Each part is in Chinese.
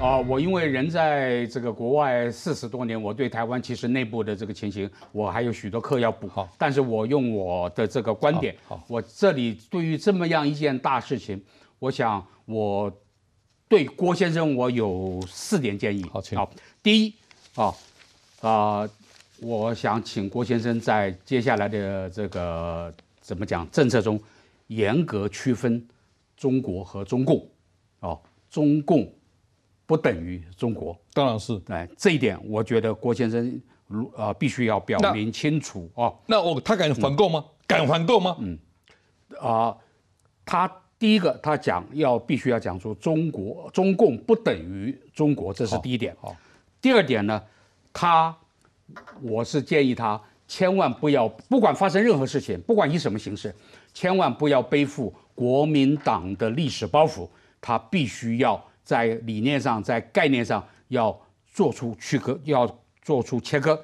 啊，我因为人在这个国外四十多年，我对台湾其实内部的这个情形，我还有许多课要补。好，但是我用我的这个观点，好，我这里对于这么样一件大事情，我想我对郭先生我有四点建议。好，请好，第一啊啊，我想请郭先生在接下来的这个怎么讲政策中，严格区分中国和中共啊，中共。不等于中国，当然是哎，这一点，我觉得郭先生如啊必须要表明清楚啊。那我他敢反购吗？敢反购吗？嗯啊，他第一个他讲要必须要讲出中国中共不等于中国，这是第一点啊。第二点呢，他我是建议他千万不要，不管发生任何事情，不管以什么形式，千万不要背负国民党的历史包袱，他必须要。在理念上，在概念上要做出区隔，要做出切割。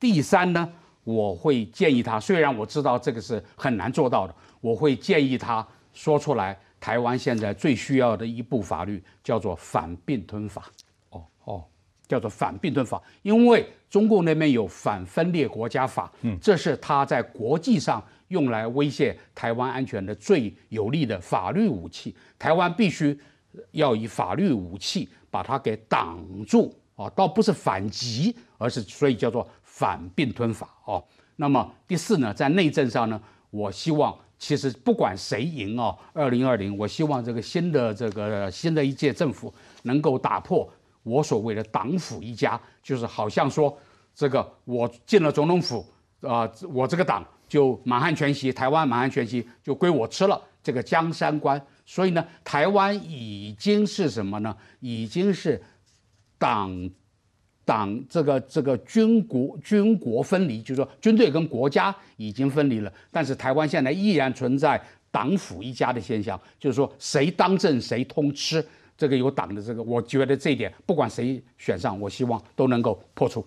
第三呢，我会建议他，虽然我知道这个是很难做到的，我会建议他说出来。台湾现在最需要的一部法律叫做反并吞法。哦哦，叫做反并吞法，因为中共那边有反分裂国家法，嗯，这是他在国际上用来威胁台湾安全的最有力的法律武器。台湾必须。要以法律武器把它给挡住啊，倒不是反击，而是所以叫做反并吞法啊。那么第四呢，在内政上呢，我希望其实不管谁赢啊，二零二零，我希望这个新的这个新的一届政府能够打破我所谓的党府一家，就是好像说这个我进了总统府啊，我这个党就满汉全席，台湾满汉全席就归我吃了，这个江山关。所以呢，台湾已经是什么呢？已经是党、党这个这个军国军国分离，就是说军队跟国家已经分离了。但是台湾现在依然存在党府一家的现象，就是说谁当政谁通吃。这个有党的这个，我觉得这一点不管谁选上，我希望都能够破除。